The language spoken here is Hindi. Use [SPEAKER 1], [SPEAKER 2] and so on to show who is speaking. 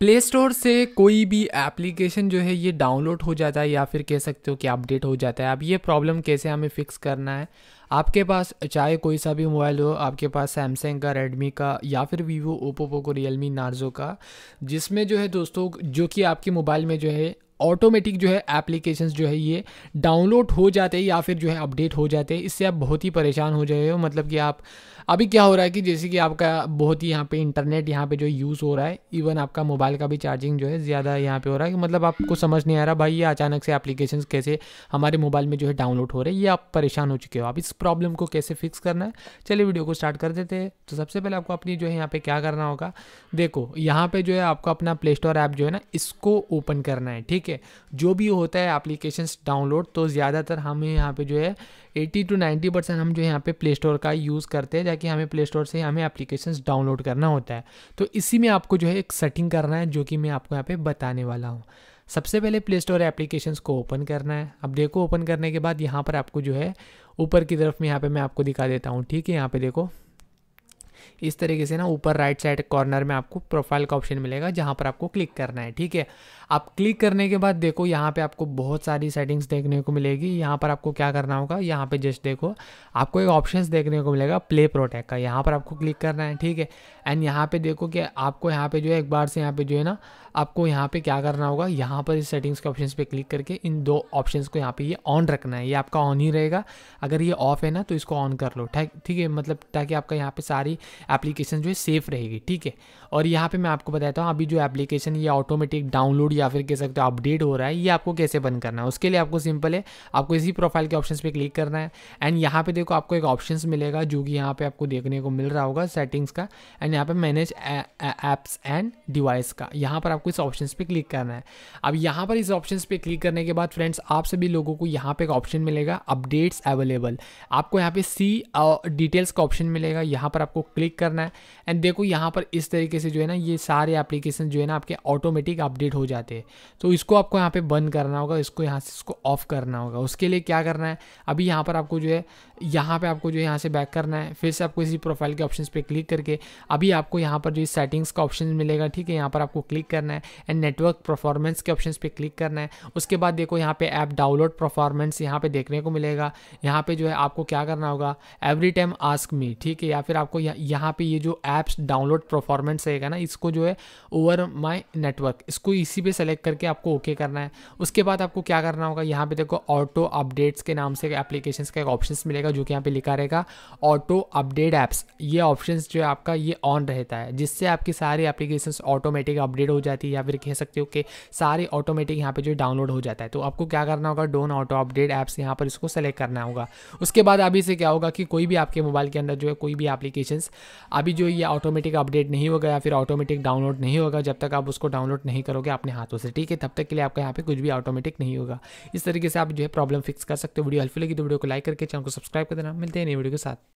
[SPEAKER 1] प्ले स्टोर से कोई भी एप्लीकेशन जो है ये डाउनलोड हो जाता है या फिर कह सकते हो कि अपडेट हो जाता है अब ये प्रॉब्लम कैसे हमें फिक्स करना है आपके पास चाहे कोई सा भी मोबाइल हो आपके पास सैमसंग का रेडमी का या फिर Vivo Oppo Poco Realme Narzo का जिसमें जो है दोस्तों जो कि आपके मोबाइल में जो है ऑटोमेटिक जो है एप्लीकेशंस जो है ये डाउनलोड हो जाते हैं या फिर जो है अपडेट हो जाते हैं इससे आप बहुत ही परेशान हो जाए हो मतलब कि आप अभी क्या हो रहा है कि जैसे कि आपका बहुत ही यहाँ पे इंटरनेट यहाँ पे जो यूज़ हो रहा है इवन आपका मोबाइल का भी चार्जिंग जो है ज़्यादा यहाँ पे हो रहा है मतलब आपको समझ नहीं आ रहा भाई ये अचानक से एप्लीकेशन कैसे हमारे मोबाइल में जो है डाउनलोड हो रहे हैं ये आप परेशान हो चुके हो आप इस प्रॉब्लम को कैसे फिक्स करना है चलिए वीडियो को स्टार्ट कर देते हैं तो सबसे पहले आपको अपनी जो है यहाँ पर क्या करना होगा देखो यहाँ पर जो है आपको अपना प्ले स्टोर ऐप जो है ना इसको ओपन करना है ठीक ठीक है जो भी होता है एप्लीकेशन डाउनलोड तो ज़्यादातर हमें यहाँ पे जो है 80 टू 90 परसेंट हम जो यहाँ पे प्ले स्टोर का यूज़ करते हैं जाकि हमें प्ले स्टोर से हमें एप्लीकेशन डाउनलोड करना होता है तो इसी में आपको जो है एक सेटिंग करना है जो कि मैं आपको यहाँ पर बताने वाला हूँ सबसे पहले प्ले स्टोर एप्लीकेशन को ओपन करना है अब देखो ओपन करने के बाद यहाँ पर आपको जो है ऊपर की तरफ में यहाँ पे मैं आपको दिखा देता हूँ ठीक है यहाँ पे देखो इस तरीके से ना ऊपर राइट साइड कॉर्नर में आपको प्रोफाइल का ऑप्शन मिलेगा जहाँ पर आपको क्लिक करना है ठीक है आप क्लिक करने के बाद देखो यहाँ पे आपको बहुत सारी सेटिंग्स देखने को मिलेगी यहाँ पर आपको क्या करना होगा यहाँ पे जस्ट देखो आपको एक ऑप्शन देखने को मिलेगा प्ले प्रोटेक्ट का यहाँ पर आपको क्लिक करना है ठीक है एंड यहाँ पे देखो कि आपको यहाँ पे जो है एक बार से यहाँ पे जो है ना आपको यहाँ पे क्या करना होगा यहाँ पर इस सेटिंग्स के ऑप्शन पे क्लिक करके इन दो ऑप्शन को यहाँ पे ये ऑन रखना है ये आपका ऑन ही रहेगा अगर ये ऑफ है ना तो इसको ऑन कर लो ठीक है मतलब ताकि आपका यहाँ पे सारी एप्लीकेशन जो है सेफ रहेगी ठीक है और यहाँ पे मैं आपको बताता हूँ अभी जो एप्लीकेशन ये ऑटोमेटिक डाउनलोड या फिर कह सकते हो अपडेट हो रहा है ये आपको कैसे बंद करना है उसके लिए आपको सिंपल है आपको इसी प्रोफाइल के ऑप्शन पर क्लिक करना है एंड यहाँ पर देखो आपको एक ऑप्शन मिलेगा जो कि यहाँ पर आपको देखने को मिल रहा होगा सेटिंग्स का एंड यहाँ पर मैनेज ऐप्स एंड डिवाइस का यहाँ पर आपको इस ऑप्शन पर क्लिक करना है अब यहाँ पर इस ऑप्शन पर क्लिक करने के बाद फ्रेंड्स आप सभी लोगों को यहाँ पर एक ऑप्शन मिलेगा अपडेट्स अवेलेबल आपको यहाँ पे सी डिटेल्स का ऑप्शन मिलेगा यहाँ पर आपको क्लिक क्लिक करना है एंड देखो यहाँ पर इस तरीके से जो है ना ये सारे एप्लीकेशन जो है ना आपके ऑटोमेटिक अपडेट हो जाते हैं तो इसको आपको यहाँ पे बंद करना होगा इसको यहाँ से इसको ऑफ करना होगा उसके लिए क्या करना है अभी यहाँ पर आपको जो है यहाँ पर आपको जो है यहाँ से बैक करना है फिर से आपको इसी प्रोफाइल के ऑप्शन पर क्लिक करके अभी आपको यहाँ पर जो सेटिंग्स का ऑप्शन मिलेगा ठीक है यहाँ पर आपको क्लिक करना है एंड नेटवर्क परफॉर्मेंस के ऑप्शन पर क्लिक करना है उसके बाद देखो यहाँ पर ऐप डाउनलोड परफॉर्मेंस यहाँ पर देखने को मिलेगा यहाँ पर जो है आपको क्या करना होगा एवरी टाइम आस्क मी ठीक है या फिर आपको यहाँ यहाँ पे ये जो ऐप्स डाउनलोड परफॉर्मेंस रहेगा ना इसको जो है ओवर माई नेटवर्क इसको इसी पे सेलेक्ट करके आपको ओके okay करना है उसके बाद आपको क्या करना होगा यहाँ पे देखो ऑटो अपडेट्स के नाम से एप्लीकेशन का एक ऑप्शन मिलेगा जो कि यहाँ पे लिखा रहेगा ऑटो अपडेट ऐप्स ये ऑप्शन जो है आपका ये ऑन रहता है जिससे आपकी सारी एप्लीकेशन ऑटोमेटिक अपडेट हो जाती है या फिर कह सकते हो कि सारे ऑटोमेटिक यहाँ पे जो डाउनलोड हो जाता है तो आपको क्या करना होगा डोन ऑटो अपडेट ऐप्स यहाँ पर इसको सेलेक्ट करना होगा उसके बाद अभी से क्या होगा कि कोई भी आपके मोबाइल के अंदर जो है कोई भी एप्लीकेशन अभी जो ये ऑटोमेटिक अपडेट नहीं होगा या फिर ऑटोमेटिक डाउनलोड नहीं होगा जब तक आप उसको डाउनलोड नहीं करोगे अपने हाथों से ठीक है तब तक के लिए आपका यहाँ पे कुछ भी ऑटोमेटिक नहीं होगा इस तरीके से आप जो है प्रॉब्लम फिक्स कर सकते हो वीडियो हेल्पफुल लगी तो वीडियो को लाइक करके चैनल को सब्सक्राइब कर देना मिलते हैं नई वीडियो के साथ